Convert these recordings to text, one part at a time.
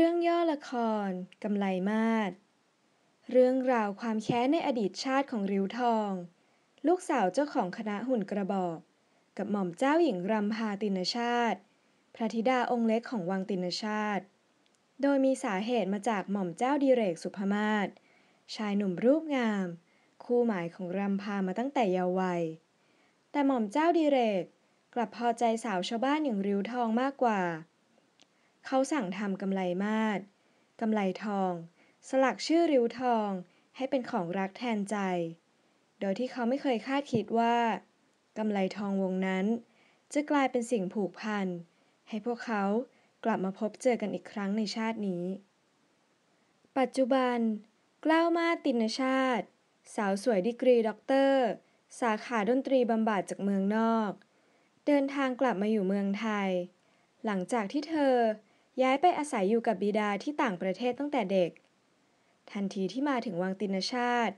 เรื่องย่อละคร กำไลมาศเรื่องราวความแค้นในอดีตชาติของริ้วทอง ลูกสาวเจ้าของคณะหุ่นกระบอก กับหม่อมเจ้าหญิงรำพาตินชาติ พระธิดาองค์เล็กของวังตินชาติ โดยมีสาเหตุมาจากหม่อมเจ้าดีเรกสุภมาศชายหนุ่มรูปงาม คู่หมายของรำพามาตั้งแต่เยาว์วัย แต่หม่อมเจ้าดีเรกกลับพอใจสาวชาวบ้านอย่างริ้วทองมากกว่าเขาสั่งทำกำไลมาศกำไลทอง สลักชื่อริ้วทองให้เป็นของรักแทนใจ โดยที่เขาไม่เคยคาดคิดว่ากำไลทองวงนั้น จะกลายเป็นสิ่งผูกพันให้พวกเขากลับมาพบเจอกันอีกครั้งในชาตินี้ ปัจจุบันกล้าวมาตินชาติสาวสวยดีกรีด็อกเตอร์สาขาดนตรีบำบัดจากเมืองนอก เดินทางกลับมาอยู่เมืองไทย หลังจากที่เธอย้ายไปอาศัยอยู่กับบิดาที่ต่างประเทศตั้งแต่เด็ก ทันทีที่มาถึงวังตินชาติ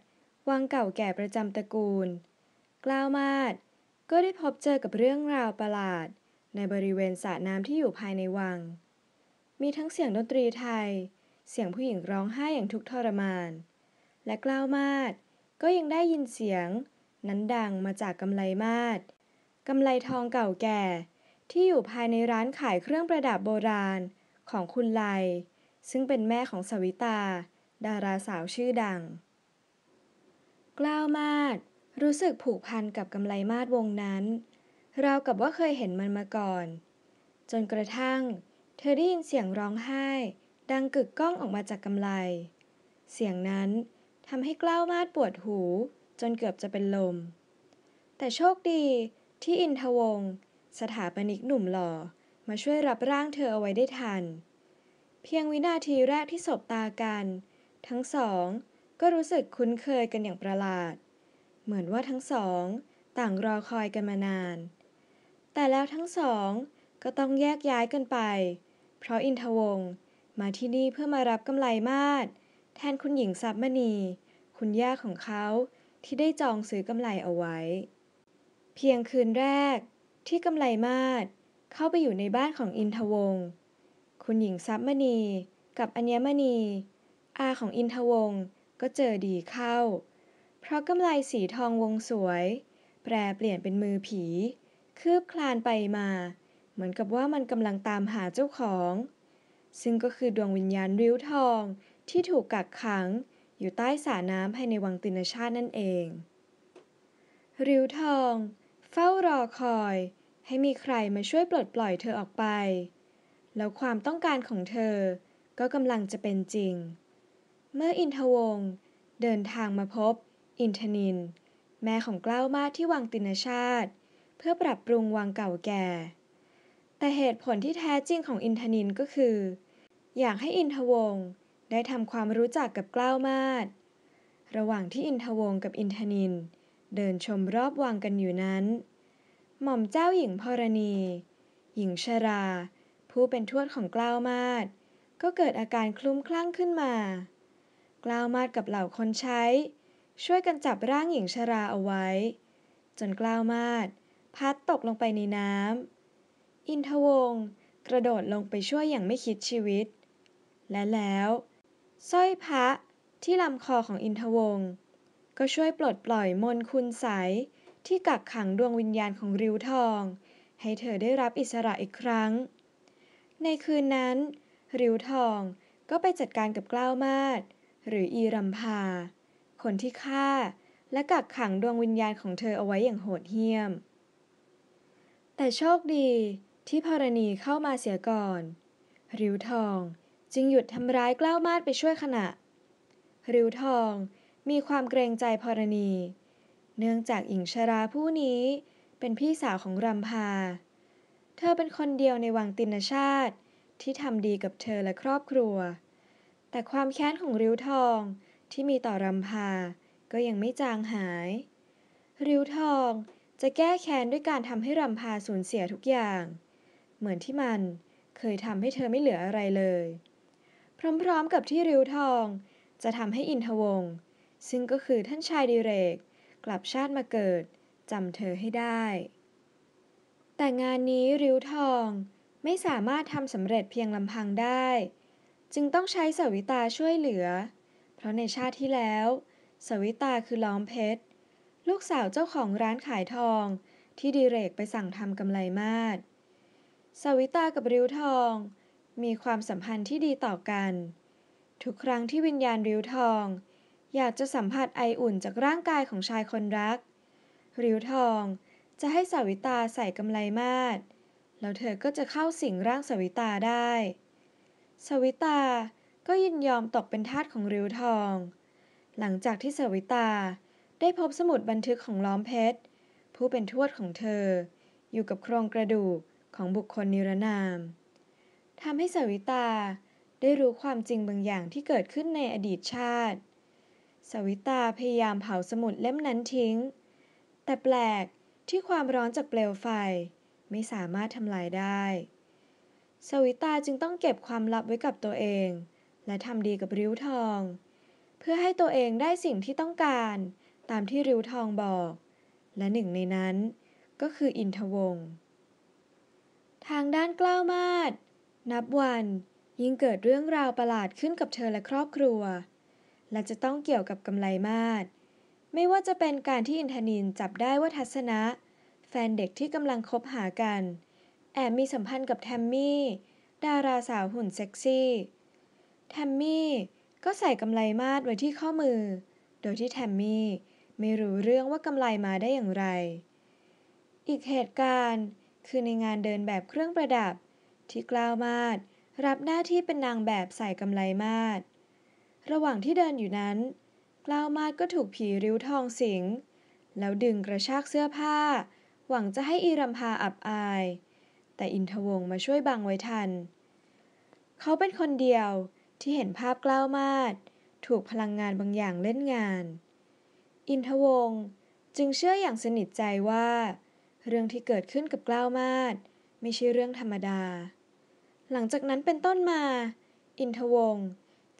วังเก่าแก่ประจำตระกูล กล่าวมาด ก็ได้พบเจอกับเรื่องราวประหลาด ในบริเวณสระน้ำที่อยู่ภายในวัง มีทั้งเสียงดนตรีไทย เสียงผู้หญิงร้องไห้อย่างทุกข์ทรมาน และกล่าวมาด ก็ยังได้ยินเสียง นั้นดังมาจากกำไลมาดกำไลทองเก่าแก่ ที่อยู่ภายในร้านขายเครื่องประดับโบราณของคุณไลซึ่งเป็นแม่ของสวิตา ดาราสาวชื่อดัง กล้าวมาดรู้สึกผูกพันกับกำไลมาดวงนั้นราวกับว่าเคยเห็นมันมาก่อน จนกระทั่งเธอได้ยินเสียงร้องไห้ ดังกึกก้องออกมาจากกำไลเสียงนั้นทำให้กล้าวมาดปวดหูจนเกือบจะเป็นลม แต่โชคดีที่อินทวงสถาปนิกหนุ่มหล่อมาช่วยรับร่างเธอเอาไว้ได้ทัน เพียงวินาทีแรกที่สบตากัน ทั้งสองก็รู้สึกคุ้นเคยกันอย่างประหลาด เหมือนว่าทั้งสอง ต่างรอคอยกันมานาน แต่แล้วทั้งสอง ก็ต้องแยกย้ายกันไป เพราะอินทวงศ์มาที่นี่เพื่อมารับกำไรมาศแทนคุณหญิงทรัพย์มณี คุณย่าของเขาที่ได้จองซื้อกำไรเอาไว้ เพียงคืนแรกที่กำไรมาศเข้าไปอยู่ในบ้านของอินทวงศ์ คุณหญิงทรัพย์มณี กับอัญมณี อาของอินทวงศ์ก็เจอดีเข้า เพราะกำไลสีทองวงสวย แปรเปลี่ยนเป็นมือผี คืบคลานไปมา เหมือนกับว่ามันกำลังตามหาเจ้าของ ซึ่งก็คือดวงวิญญาณริ้วทองที่ถูกกักขังอยู่ใต้สาน้ำภายในวังตินชาตินั่นเอง ริ้วทอง เฝ้ารอคอยให้มีใครมาช่วยปลดปล่อยเธอออกไป แล้วความต้องการของเธอ ก็กำลังจะเป็นจริง เมื่ออินทวงเดินทางมาพบอินทนิน แม่ของกล้าวมาที่วังตินชาติ เพื่อปรับปรุงวังเก่าแก่ แต่เหตุผลที่แท้จริงของอินทนินก็คือ อยากให้อินทวงได้ทำความรู้จักกับกล้าวมาศระหว่างที่อินทวงกับอินทนิน เดินชมรอบวังกันอยู่นั้นหม่อมเจ้าหญิงพรณี หญิงชรา ผู้เป็นทวดของกล้าวมาศก็เกิดอาการคลุ้มคลั่งขึ้นมากล้าวมาศกับเหล่าคนใช้ ช่วยกันจับร่างหญิงชราเอาไว้ จนกล้าวมาศพัดตกลงไปในน้ำอินทวงศ์กระโดดลงไปช่วยอย่างไม่คิดชีวิต และแล้วสร้อยพระที่ลำคอของอินทวงศ์ก็ช่วยปลดปล่อยมนคุณใสที่กักขังดวงวิญญาณของริ้วทอง ให้เธอได้รับอิสระอีกครั้ง ในคืนนั้น ริ้วทองก็ไปจัดการกับกล้าวมาดหรืออีรัมพา คนที่ฆ่าและกักขังดวงวิญญาณของเธอเอาไว้อย่างโหดเหี้ยม แต่โชคดีที่พรณีเข้ามาเสียก่อน ริ้วทองจึงหยุดทำร้ายกล้าวมาดไปช่วยขณะ ริ้วทองมีความเกรงใจพรณีเนื่องจากหญิงชราผู้นี้เป็นพี่สาวของรำพา เธอเป็นคนเดียวในวังตินชาติที่ทำดีกับเธอและครอบครัว แต่ความแค้นของริ้วทองที่มีต่อรำพาก็ยังไม่จางหาย ริ้วทองจะแก้แค้น ด้วยการทำให้รำพาสูญเสียทุกอย่าง เหมือนที่มันเคยทำให้เธอไม่เหลืออะไรเลย พร้อมๆกับที่ริ้วทอง จะทำให้อินทวงซึ่งก็คือท่านชายดิเรกกลับชาติมาเกิดจำเธอให้ได้ แต่งานนี้ริ้วทองไม่สามารถทำสำเร็จเพียงลำพังได้ จึงต้องใช้สวิตาช่วยเหลือ เพราะในชาติที่แล้ว สวิตาคือล้อมเพชร ลูกสาวเจ้าของร้านขายทองที่ดีเรกไปสั่งทำกำไรมาก สวิตากับริ้วทอง มีความสัมพันธ์ที่ดีต่อกัน ทุกครั้งที่วิญญาณริ้วทองอยากจะสัมผัสไออุ่นจากร่างกายของชายคนรัก ริ้วทองจะให้สาวิตาใส่กำไลมาดแล้วเธอก็จะเข้าสิงร่างสาวิตาได้สาวิตาก็ยินยอมตกเป็นทาสของริ้วทอง หลังจากที่สาวิตาได้พบสมุดบันทึกของล้อมเพชร ผู้เป็นทวดของเธอ อยู่กับโครงกระดูกของบุคคลนิรนาม ทำให้สาวิตาได้รู้ความจริงบางอย่างที่เกิดขึ้นในอดีตชาติสวิตาพยายามเผาสมุดเล่มนั้นทิ้ง แต่แปลกที่ความร้อนจากเปลวไฟ ไม่สามารถทำลายได้ สวิตาจึงต้องเก็บความลับไว้กับตัวเอง และทำดีกับริ้วทอง เพื่อให้ตัวเองได้สิ่งที่ต้องการ ตามที่ริ้วทองบอก และหนึ่งในนั้นก็คืออินทวงทางด้านกล้ามาดนับวันยิ่งเกิดเรื่องราวประหลาดขึ้นกับเธอและครอบครัวและจะต้องเกี่ยวกับกำไรมาศไม่ว่าจะเป็นการที่อินทนิน จับได้ว่าทัศนะ แฟนเด็กที่กำลังคบหากัน แอบมีสัมพันธ์กับแทมมี่ดาราสาวหุ่นเซ็กซี่แทมมี่ ก็ใส่กำไรมาดไว้ที่ข้อมือ โดยที่แทมมี่ ไม่รู้เรื่องว่ากำไรมาได้อย่างไร อีกเหตุการณ์คือในงานเดินแบบเครื่องประดับ ที่กล้าวมาดรับหน้าที่เป็นนางแบบใส่กำไรมาดระหว่างที่เดินอยู่นั้นกล้าวมาดก็ถูกผีริ้วทองสิงแล้วดึงกระชากเสื้อผ้า หวังจะให้อีรำพาอับอาย แต่อินทวงมาช่วยบังไว้ทัน เขาเป็นคนเดียวที่เห็นภาพกล้าวมาดถูกพลังงานบางอย่างเล่นงาน อินทวงจึงเชื่ออย่างสนิทใจว่า เรื่องที่เกิดขึ้นกับกล้าวมาดไม่ใช่เรื่องธรรมดา หลังจากนั้นเป็นต้นมา อินทวง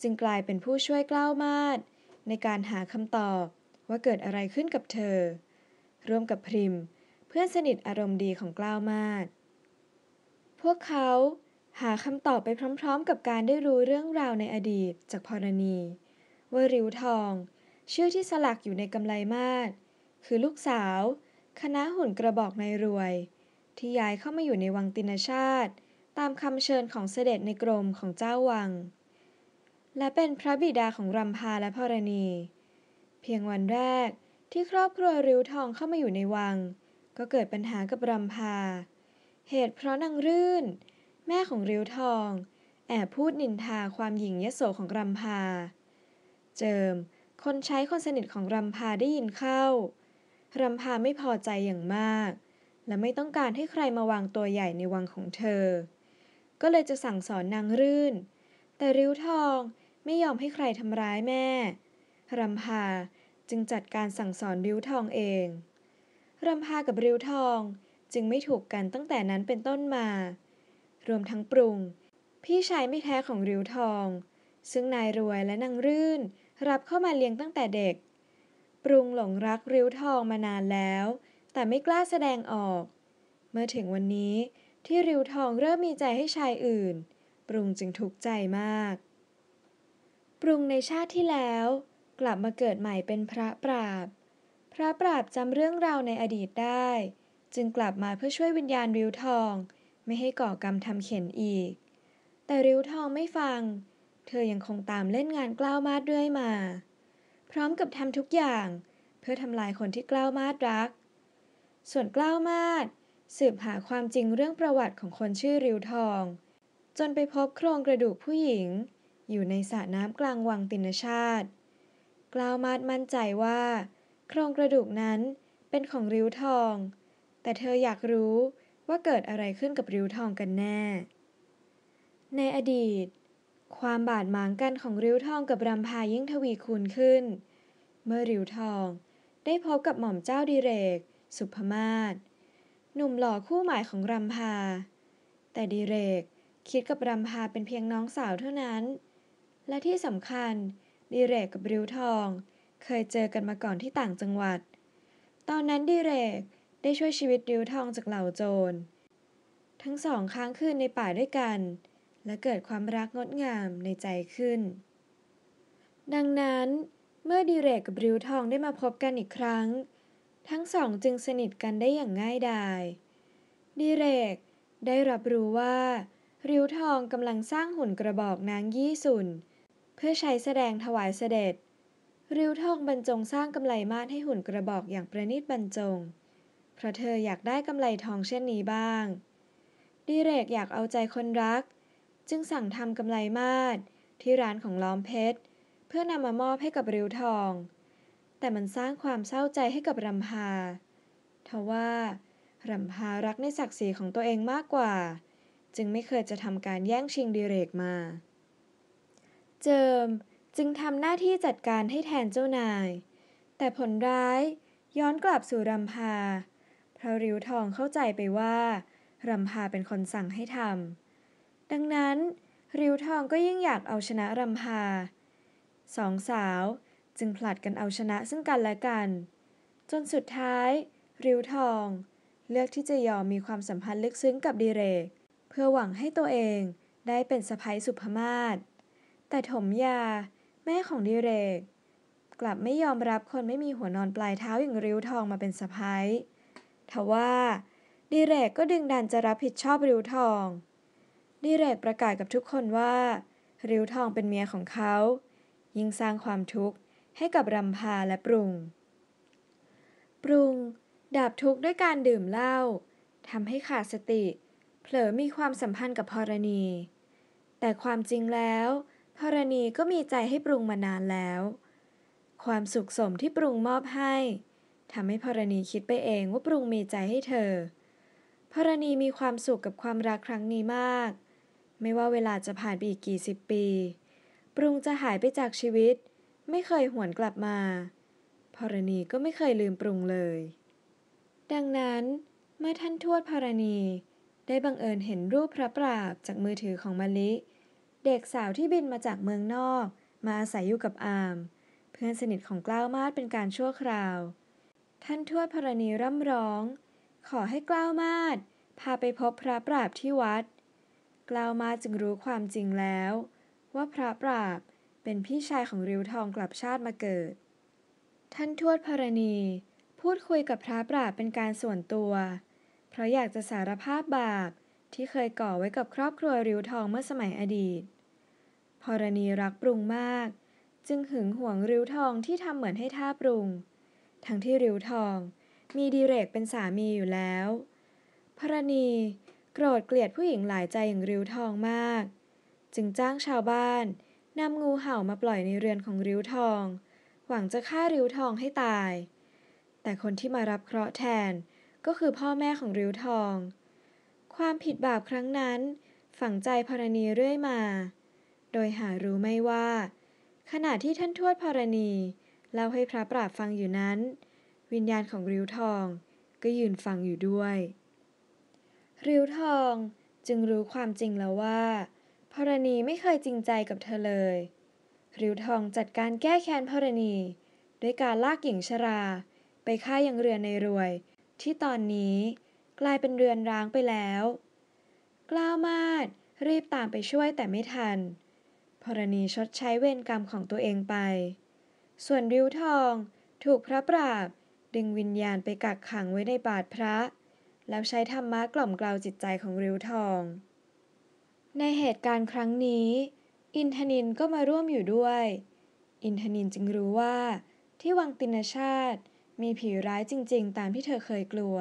จึงกลายเป็นผู้ช่วยกล้าวมาดในการหาคำตอบว่าเกิดอะไรขึ้นกับเธอ ร่วมกับพริมเพื่อนสนิทอารมณ์ดีของกล้าวมาดพวกเขาหาคำตอบไปพร้อม ๆ กับการได้รู้เรื่องราวในอดีตจากพรณีว่าริวทอง ชื่อที่สลักอยู่ในกำไลมาดคือลูกสาว คณะหุ่นกระบอกในรวย ที่ย้ายเข้ามาอยู่ในวังตินชาติ ตามคำเชิญของเสด็จในกรมของเจ้าวังและเป็นพระบิดาของรำพาและพรณี เพียงวันแรกที่ครอบครัวริ้วทองเข้ามาอยู่ในวัง ก็เกิดปัญหากับรำพา เหตุเพราะนางรื่น แม่ของริ้วทอง แอบพูดนินทาความหญิงยโสของรำพา เจิม คนใช้คนสนิทของรำพาได้ยินเข้ารำพาไม่พอใจอย่างมาก และไม่ต้องการให้ใครมาวางตัวใหญ่ในวังของเธอ ก็เลยจะสั่งสอนนางรื่นแต่ริ้วทองไม่ยอมให้ใครทำร้ายแม่ รำพาจึงจัดการสั่งสอนริ้วทองเอง รำพากับริ้วทองจึงไม่ถูกกันตั้งแต่นั้นเป็นต้นมา รวมทั้งปรุงพี่ชายไม่แท้ของริ้วทอง ซึ่งนายรวยและนางรื่นรับเข้ามาเลี้ยงตั้งแต่เด็ก ปรุงหลงรักริ้วทองมานานแล้ว แต่ไม่กล้าแสดงออก เมื่อถึงวันนี้ที่ริ้วทองเริ่มมีใจให้ชายอื่นปรุงจึงทุกข์ใจมาก ปรุงในชาติที่แล้ว กลับมาเกิดใหม่เป็นพระปราบ พระปราบจำเรื่องราวในอดีตได้ จึงกลับมาเพื่อช่วยวิญญาณริ้วทอง ไม่ให้ก่อกรรมทำเข็นอีก แต่ริ้วทองไม่ฟัง เธอยังคงตามเล่นงานกล้าวมาดเรื่อยมา พร้อมกับทำทุกอย่าง เพื่อทำลายคนที่กล้าวมาดรัก ส่วนกล้าวมาดสืบหาความจริงเรื่องประวัติของคนชื่อริ้วทองจนไปพบโครงกระดูกผู้หญิงอยู่ในสระน้ำกลางวังตินชาติกล่าวมาดมั่นใจว่า โครงกระดูกนั้นเป็นของริ้วทอง แต่เธออยากรู้ว่าเกิดอะไรขึ้นกับริ้วทองกันแน่ ในอดีต ความบาดหมางกันของริ้วทองกับรำพายิ่งทวีคูณขึ้น เมื่อริ้วทองได้พบกับหม่อมเจ้าดิเรก สุภมาศ หนุ่มหล่อคู่หมายของรำพา แต่ดิเรกคิดกับรำพาเป็นเพียงน้องสาวเท่านั้น และที่สำคัญดีเรกกับริ้วทอง เคยเจอกันมาก่อนที่ต่างจังหวัด ตอนนั้นดีเรกได้ช่วยชีวิตริ้วทองจากเหล่าโจร ทั้งสองค้างคืนในป่าด้วยกัน และเกิดความรักงดงามในใจขึ้น ดังนั้นเมื่อดีเรกกับริ้วทองได้มาพบกันอีกครั้ง ทั้งสองจึงสนิทกันได้อย่างง่ายดายดีเรกได้รับรู้ว่าริ้วทองกำลังสร้างหุ่นกระบอก นางยี่สุน เพื่อใช้แสดงถวายเสด็จ ริ้วทองบรรจงสร้างกำไลมาดให้หุ่นกระบอกอย่างประณีตบรรจงเพราะเธออยากได้กำไลทองเช่นนี้บ้างดิเรกอยากเอาใจคนรัก จึงสั่งทำกำไลมาดที่ร้านของล้อมเพชรเพื่อนำมามอบให้กับริ้วทอง แต่มันสร้างความเศร้าใจให้กับรำพาทว่ารำพารักในศักดิ์ศรีของตัวเองมากกว่าจึงไม่เคยจะทำการแย่งชิงดิเรกมา เจิมจึงทำหน้าที่จัดการให้แทนเจ้านาย แต่ผลร้ายย้อนกลับสู่รำพา พระริ้วทองเข้าใจไปว่ารำพาเป็นคนสั่งให้ทำ ดังนั้นริ้วทองก็ยิ่งอยากเอาชนะรำพา สองสาวจึงผลัดกันเอาชนะซึ่งกันและกัน จนสุดท้าย ริ้วทอง เลือกที่จะยอมมีความสัมพันธ์ลึกซึ้งกับดีเรกเพื่อหวังให้ตัวเองได้เป็นสะพ้ยสุภมาศแต่ถมยา แม่ของดิเรก กลับไม่ยอมรับคนไม่มีหัวนอนปลายเท้าอย่างริ้วทองมาเป็นสะพ้ยทว่า ดิเรกก็ดึงดันจะรับผิดชอบริ้วทอง ดิเรกประกาศกับทุกคนว่า ริ้วทองเป็นเมียของเขา ยิ่งสร้างความทุกข์ให้กับรำพาและปรุง ปรุงดับทุกข์ด้วยการดื่มเหล้าทำให้ขาดสติลอมีความสัมพันธ์กับพรณี แต่ความจริงแล้ว พรณีก็มีใจให้ปรุงมานานแล้ว ความสุขสมที่ปรุงมอบให้ทำให้พรณีคิดไปเองว่าปรุงมีใจให้เธอพรณีมีความสุขกับความรักครั้งนี้มาก ไม่ว่าเวลาจะผ่านไปอีกกี่สิบปี ปรุงจะหายไปจากชีวิต ไม่เคยหวนกลับมาพรณีก็ไม่เคยลืมปรุงเลย ดังนั้นเมื่อท่านทวดพรณีได้บังเอิญเห็นรูปพระปราบจากมือถือของมาลิ เด็กสาวที่บินมาจากเมืองนอก มาอาศัยอยู่กับอาม เพื่อนสนิทของกล้าวมาดเป็นการชั่วคราว ท่านทวดพรณีร่ำร้อง ขอให้กล้าวมาดพาไปพบพระปราบที่วัด กล้าวมาดจึงรู้ความจริงแล้ว ว่าพระปราบเป็นพี่ชายของริวทองกลับชาติมาเกิด ท่านทวดพรณี พูดคุยกับพระปราบเป็นการส่วนตัวเพราะอยากจะสารภาพบาป ที่เคยก่อไว้กับครอบครัวริวทองเมื่อสมัยอดีต พรณี รักปรุงมาก จึงหึงหวงริวทองที่ทำเหมือนให้ท่าปรุง ทั้งที่ริวทอง มีดีเรกเป็นสามีอยู่แล้ว พรณี โกรธเกลียดผู้หญิงหลายใจอย่างริวทองมาก จึงจ้างชาวบ้านนำงูเห่ามาปล่อยในเรือนของริ้วทอง หวังจะฆ่าริ้วทองให้ตาย แต่คนที่มารับเคราะห์แทนก็คือพ่อแม่ของริ้วทอง ความผิดบาปครั้งนั้น ฝังใจพรณีเรื่อยมา โดยหารู้ไม่ว่า ขณะที่ท่านทวดพรณีเล่าให้พระปราบฟังอยู่นั้น วิญญาณของริ้วทองก็ยืนฟังอยู่ด้วย ริ้วทองจึงรู้ความจริงแล้วว่าพรณีไม่เคยจริงใจกับเธอเลย ริ้วทองจัดการแก้แค้นพรณี ด้วยการลากหญิงชราไปฆ่ายังเรือในรวยที่ตอนนี้กลายเป็นเรือนร้างไปแล้ว กล้าวมาดรีบตามไปช่วยแต่ไม่ทัน พรณีชดใช้เวรกรรมของตัวเองไป ส่วน ริ้วทองถูกพระปราบดึงวิญญาณไปกักขังไว้ในบาทพระ แล้วใช้ธรรมะกล่อมกล่าวจิตใจของริ้วทอง ในเหตุการณ์ครั้งนี้ อินทนินก็มาร่วมอยู่ด้วย อินทนินจึงรู้ว่าที่วังตินชาติมีผีร้ายจริง ๆ ตามที่เธอเคยกลัว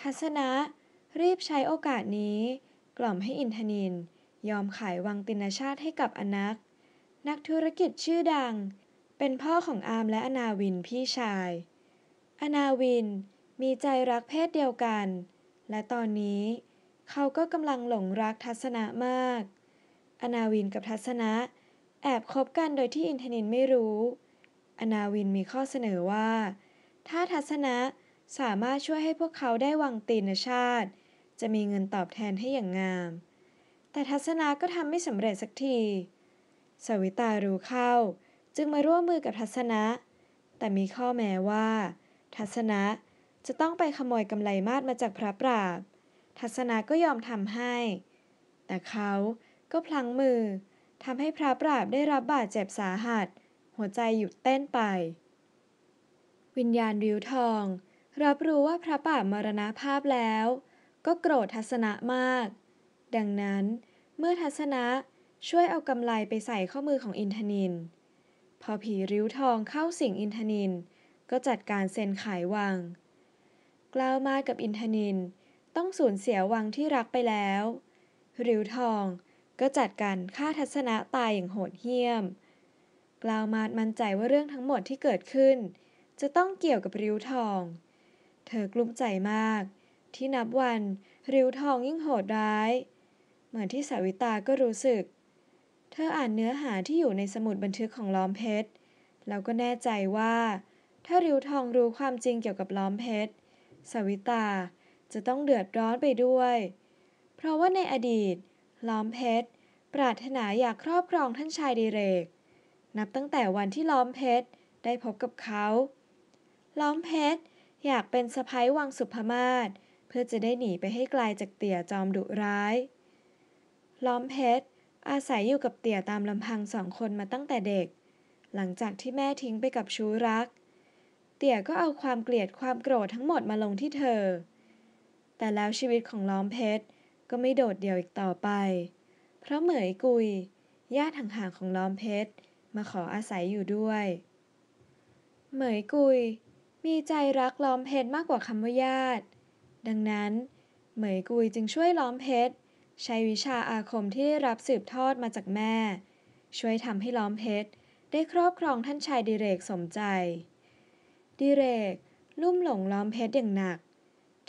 ทัศนะ รีบใช้โอกาสนี้ กล่อมให้อินทนินยอมขายวังตินชาติให้กับอนักนักธุรกิจชื่อดัง เป็นพ่อของอามและอนาวินพี่ชาย อนาวินมีใจรักเพศเดียวกัน และตอนนี้เขาก็กำลังหลงรักทัศนะมาก อนาวินกับทัศนะแอบคบกันโดยที่อินทนินไม่รู้อนาวินมีข้อเสนอว่า ถ้าทัศนะสามารถช่วยให้พวกเขาได้วังตีนชาติ จะมีเงินตอบแทนให้อย่างงาม แต่ทัศนะก็ทำไม่สำเร็จสักที สวิตารู้เข้าจึงมาร่วมมือกับทัศนะ แต่มีข้อแม้ว่า ทัศนะจะต้องไปขโมยกำไลมาศมาจากพระปราบ ทัศนะก็ยอมทำให้ แต่เขาก็พลั้งมือทำให้พระปราบได้รับบาดเจ็บสาหัสหัวใจหยุดเต้นไป วิญญาณริ้วทอง รับรู้ว่าพระป่ามรณาภาพแล้ว ก็โกรธทัศนะมาก ดังนั้น เมื่อทัศนะช่วยเอากำไลไปใส่ข้อมือของอินทนินพอผีริ้วทองเข้าสิงอินทนินก็จัดการเซ็นขายวัง กล่าวมากับอินทนินต้องสูญเสียวังที่รักไปแล้ว ริ้วทองก็จัดการฆ่าทัศนะตายอย่างโหดเหี้ยมกล่าวมาดมั่นใจว่าเรื่องทั้งหมดที่เกิดขึ้น จะต้องเกี่ยวกับริ้วทอง เธอกลุ้มใจมาก ที่นับวันริ้วทองยิ่งโหดร้ายเหมือนที่สาวิตาก็รู้สึก เธออ่านเนื้อหาที่อยู่ในสมุดบันทึกของล้อมเพชรแล้วก็แน่ใจว่า ถ้าริ้วทองรู้ความจริงเกี่ยวกับล้อมเพชรสาวิตาจะต้องเดือดร้อนไปด้วย เพราะว่าในอดีต ล้อมเพชรปรารถนาอยากครอบครองท่านชายดีเรกนับตั้งแต่วันที่ล้อมเพชรได้พบกับเขา ล้อมเพชรอยากเป็นสะพ้ายวังสุภมาศเพื่อจะได้หนีไปให้ไกลจากเตี่ยจอมดุร้าย ล้อมเพชรอาศัยอยู่กับเตี่ยตามลำพังสองคนมาตั้งแต่เด็ก หลังจากที่แม่ทิ้งไปกับชู้รัก เตี่ยก็เอาความเกลียดความโกรธทั้งหมดมาลงที่เธอ แต่แล้วชีวิตของล้อมเพชรก็ไม่โดดเดี่ยวอีกต่อไป เพราะเหมยกุยญาติห่างๆของล้อมเพชรมาขออาศัยอยู่ด้วย เหมยกุย มีใจรักล้อมเพชรมากกว่าคำว่าญาติ ดังนั้น เหมยกุยจึงช่วยล้อมเพชรใช้วิชาอาคมที่ได้รับสืบทอดมาจากแม่ ช่วยทำให้ล้อมเพชรได้ครอบครองท่านชายดิเรกสมใจ ดิเรก ลุ่มหลงล้อมเพชรอย่างหนัก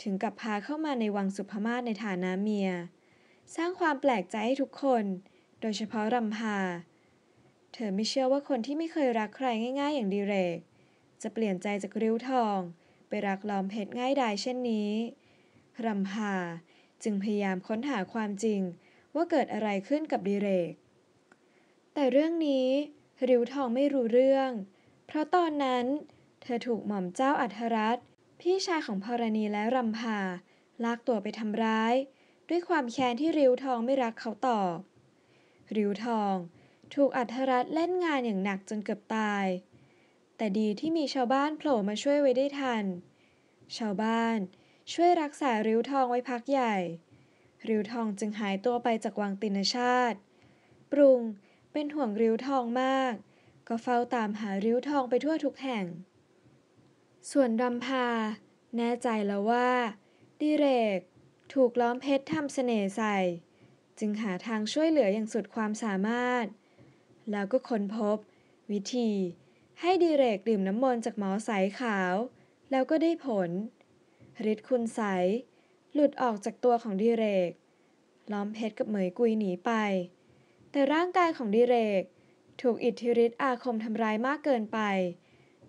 ถึงกับพาเข้ามาในวังสุภมาศในฐานะเมีย สร้างความแปลกใจให้ทุกคน โดยเฉพาะรำพาเธอไม่เชื่อว่าคนที่ไม่เคยรักใครง่าย ๆอย่างดีเรก จะเปลี่ยนใจจากริ้วทอง ไปรักลอมเพชรง่ายดายเช่นนี้รำพาจึงพยายามค้นหาความจริงว่าเกิดอะไรขึ้นกับดีเรก แต่เรื่องนี้ริ้วทองไม่รู้เรื่อง เพราะตอนนั้นเธอถูกหม่อมเจ้าอัธรัตพี่ชายของพรณีและรำพาลากตัวไปทำร้าย ด้วยความแค้นที่ริ้วทองไม่รักเขาต่อริ้วทองถูกอัธรัตเล่นงานอย่างหนักจนเกือบตาย แต่ดีที่มีชาวบ้านโผล่มาช่วยไว้ได้ทัน ชาวบ้านช่วยรักษาริ้วทองไว้พักใหญ่ ริ้วทองจึงหายตัวไปจากวังตินชาติ ปรุงเป็นห่วงริ้วทองมาก ก็เฝ้าตามหาริ้วทองไปทั่วทุกแห่ง ส่วนดำพาแน่ใจแล้วว่า ดิเรก ถูกล้อมเพชรทำเสน่ห์ใส่ จึงหาทางช่วยเหลืออย่างสุดความสามารถแล้วก็ค้นพบ วิธี ให้ดีเรกดื่มน้ำมนต์จากหมอสายขาว แล้วก็ได้ผลฤทธิ์คุณใส หลุดออกจากตัวของดีเรก ล้อมเพชรกับเหมยกุยหนีไป แต่ร่างกายของดีเรก ถูกอิทธิฤทธิ์อาคมทำร้ายมากเกินไป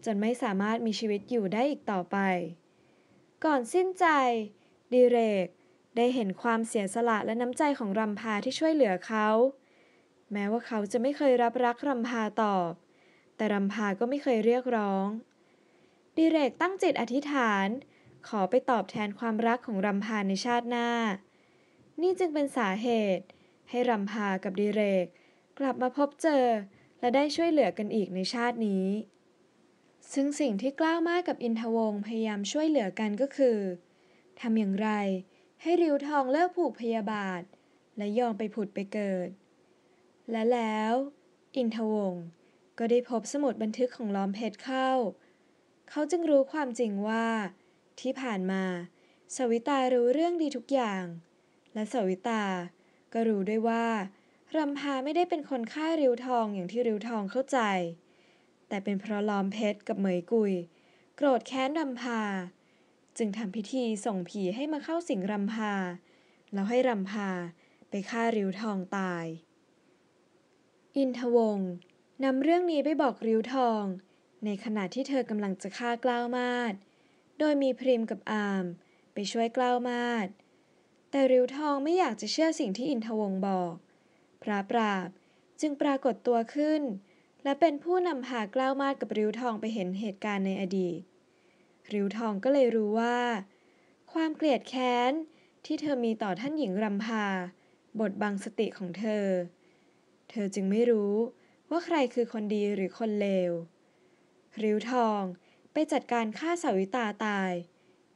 จนไม่สามารถมีชีวิตอยู่ได้อีกต่อไป ก่อนสิ้นใจดีเรกได้เห็นความเสียสละและน้ำใจของรำพาที่ช่วยเหลือเขาแม้ว่าเขาจะไม่เคยรับรักรำพาตอบ แต่รำพาก็ไม่เคยเรียกร้อง ดิเรกตั้งจิตอธิษฐาน ขอไปตอบแทนความรักของรำพาในชาติหน้า นี่จึงเป็นสาเหตุ ให้รำพากับดิเรก กลับมาพบเจอและได้ช่วยเหลือกันอีกในชาตินี้ ซึ่งสิ่งที่กล้าวมากกับอินทวงพยายามช่วยเหลือกันก็คือทำอย่างไรให้ริวทองเลิกผูกพยาบาทและยอมไปผุดไปเกิดและแล้ว อินทวงศ์ก็ได้พบสมุดบันทึกของล้อมเพชรเข้า เขาจึงรู้ความจริงว่า ที่ผ่านมา สวิตารู้เรื่องดีทุกอย่าง และสวิตา ก็รู้ด้วยว่ารำพาไม่ได้เป็นคนฆ่าริ้วทองอย่างที่ริ้วทองเข้าใจ แต่เป็นเพราะล้อมเพชร กับเหมยกุยโกรธแค้นรำพา จึงทำพิธีส่งผี ให้มาเข้าสิงรำพาแล้วให้รำพาไปฆ่าริ้วทองตายอินทวงศ์นำเรื่องนี้ไปบอกริ้วทอง ในขณะที่เธอกำลังจะฆ่ากล้าวมาดโดยมีพริมกับอามไปช่วยกล้าวมาดแต่ริ้วทองไม่อยากจะเชื่อสิ่งที่อินทวงศ์บอก พระปราบจึงปรากฏตัวขึ้น และเป็นผู้นำพากล้าวมาดกับริ้วทองไปเห็นเหตุการณ์ในอดีต ริ้วทองก็เลยรู้ว่า ความเกลียดแค้น ที่เธอมีต่อท่านหญิงรำพา บทบังสติของเธอเธอจึงไม่รู้ว่าใครคือคนดีหรือคนเลว ริ้วทองไปจัดการฆ่าสาวิตาตาย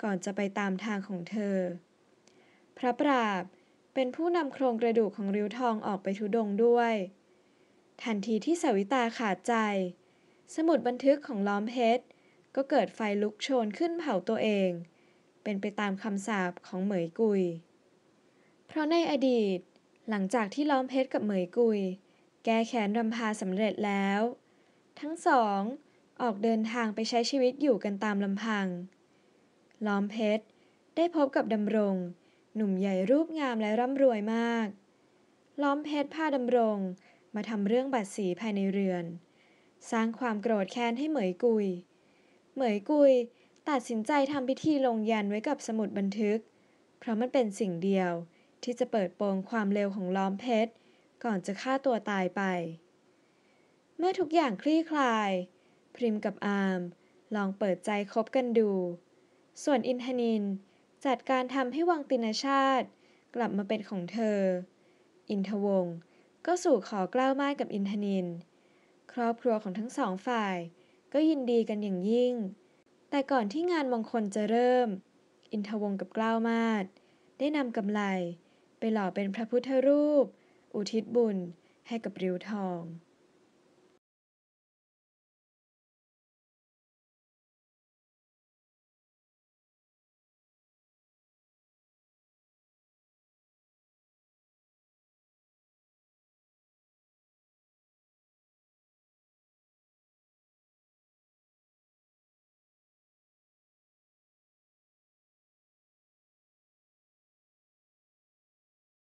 ก่อนจะไปตามทางของเธอ พระปราบเป็นผู้นำโครงกระดูกของริ้วทองออกไปทุดงด้วย ทันทีที่สาวิตาขาดใจ สมุดบันทึกของล้อมเพชรก็เกิดไฟลุกโชนขึ้นเผาตัวเอง เป็นไปตามคำสาปของเหมยกุย เพราะในอดีตหลังจากที่ล้อมเพชรกับเหมยกุยแก้แค้นรำพาสำเร็จแล้ว ทั้งสองออกเดินทางไปใช้ชีวิตอยู่กันตามลำพัง ล้อมเพชรได้พบกับดำรงหนุ่มใหญ่รูปงามและร่ำรวยมาก ล้อมเพชรพาดำรงมาทำเรื่องบัตรสีภายในเรือน สร้างความโกรธแค้นให้เหมยกุย เหมยกุยตัดสินใจทำพิธีลงยันไว้กับสมุดบันทึก เพราะมันเป็นสิ่งเดียวที่จะเปิดโปงความเลวของล้อมเพชรก่อนจะฆ่าตัวตายไป เมื่อทุกอย่างคลี่คลาย พริมกับอาร์มลองเปิดใจคบกันดู ส่วนอินทนินจัดการทำให้วังตินชาติกลับมาเป็นของเธอ อินทวงก็สู่ขอกล้าวม้ากับอินทนิน ครอบครัวของทั้งสองฝ่าย ก็ยินดีกันอย่างยิ่ง แต่ก่อนที่งานมงคลจะเริ่ม อินทวงกับกล้าวมาดได้นำกำไลไปหล่อเป็นพระพุทธรูปอุทิศบุญให้กับริ้วทอง